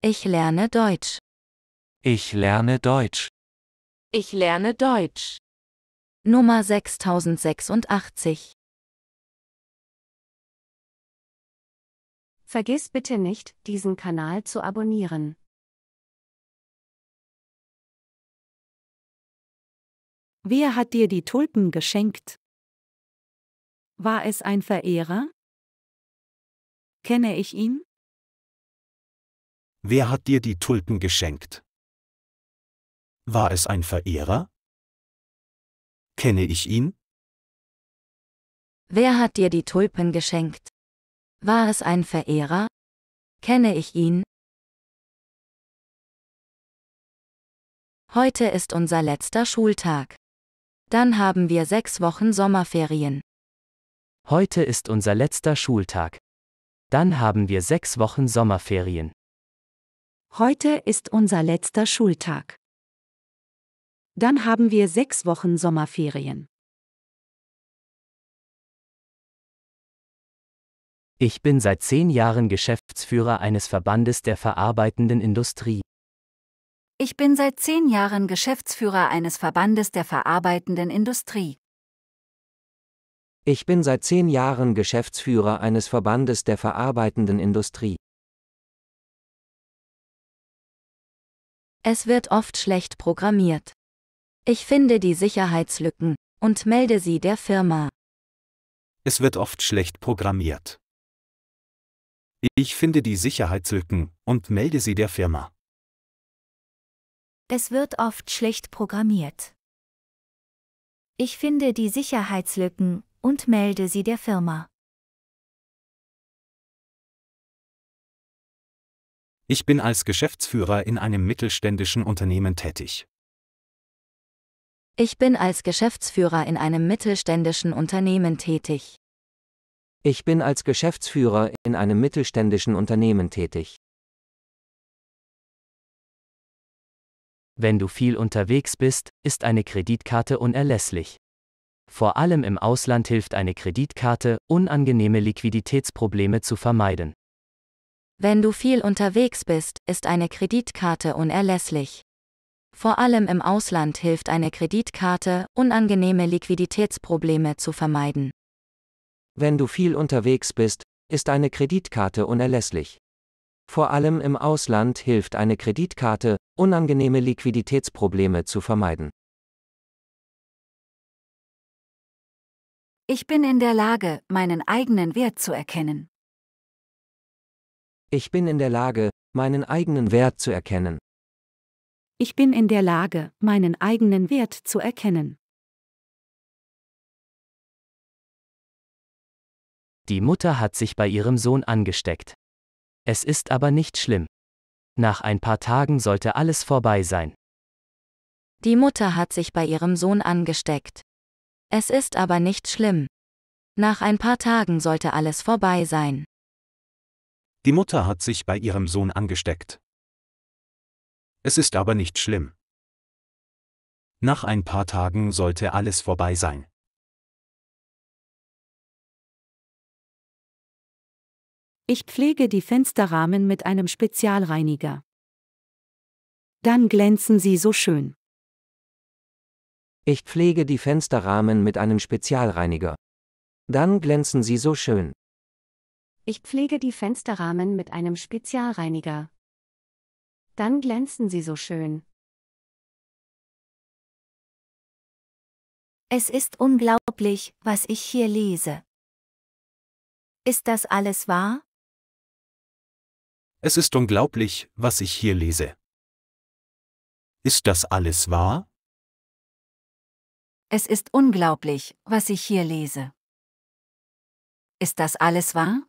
Ich lerne Deutsch. Ich lerne Deutsch. Ich lerne Deutsch. Nummer 6086. Vergiss bitte nicht, diesen Kanal zu abonnieren. Wer hat dir die Tulpen geschenkt? War es ein Verehrer? Kenne ich ihn? Wer hat dir die Tulpen geschenkt? War es ein Verehrer? Kenne ich ihn? Wer hat dir die Tulpen geschenkt? War es ein Verehrer? Kenne ich ihn? Heute ist unser letzter Schultag. Dann haben wir sechs Wochen Sommerferien. Heute ist unser letzter Schultag. Dann haben wir sechs Wochen Sommerferien. Heute ist unser letzter Schultag. Dann haben wir sechs Wochen Sommerferien. Ich bin seit zehn Jahren Geschäftsführer eines Verbandes der verarbeitenden Industrie. Ich bin seit zehn Jahren Geschäftsführer eines Verbandes der verarbeitenden Industrie. Ich bin seit zehn Jahren Geschäftsführer eines Verbandes der verarbeitenden Industrie. Es wird oft schlecht programmiert. Ich finde die Sicherheitslücken und melde sie der Firma. Es wird oft schlecht programmiert. Ich finde die Sicherheitslücken und melde sie der Firma. Es wird oft schlecht programmiert. Ich finde die Sicherheitslücken und melde sie der Firma. Ich bin als Geschäftsführer in einem mittelständischen Unternehmen tätig. Ich bin als Geschäftsführer in einem mittelständischen Unternehmen tätig. Ich bin als Geschäftsführer in einem mittelständischen Unternehmen tätig. Wenn du viel unterwegs bist, ist eine Kreditkarte unerlässlich. Vor allem im Ausland hilft eine Kreditkarte, unangenehme Liquiditätsprobleme zu vermeiden. Wenn du viel unterwegs bist, ist eine Kreditkarte unerlässlich. Vor allem im Ausland hilft eine Kreditkarte, unangenehme Liquiditätsprobleme zu vermeiden. Wenn du viel unterwegs bist, ist eine Kreditkarte unerlässlich. Vor allem im Ausland hilft eine Kreditkarte, unangenehme Liquiditätsprobleme zu vermeiden. Ich bin in der Lage, meinen eigenen Wert zu erkennen. Ich bin in der Lage, meinen eigenen Wert zu erkennen. Ich bin in der Lage, meinen eigenen Wert zu erkennen. Die Mutter hat sich bei ihrem Sohn angesteckt. Es ist aber nicht schlimm. Nach ein paar Tagen sollte alles vorbei sein. Die Mutter hat sich bei ihrem Sohn angesteckt. Es ist aber nicht schlimm. Nach ein paar Tagen sollte alles vorbei sein. Die Mutter hat sich bei ihrem Sohn angesteckt. Es ist aber nicht schlimm. Nach ein paar Tagen sollte alles vorbei sein. Ich pflege die Fensterrahmen mit einem Spezialreiniger. Dann glänzen sie so schön. Ich pflege die Fensterrahmen mit einem Spezialreiniger. Dann glänzen sie so schön. Ich pflege die Fensterrahmen mit einem Spezialreiniger. Dann glänzen sie so schön. Es ist unglaublich, was ich hier lese. Ist das alles wahr? Es ist unglaublich, was ich hier lese. Ist das alles wahr? Es ist unglaublich, was ich hier lese. Ist das alles wahr?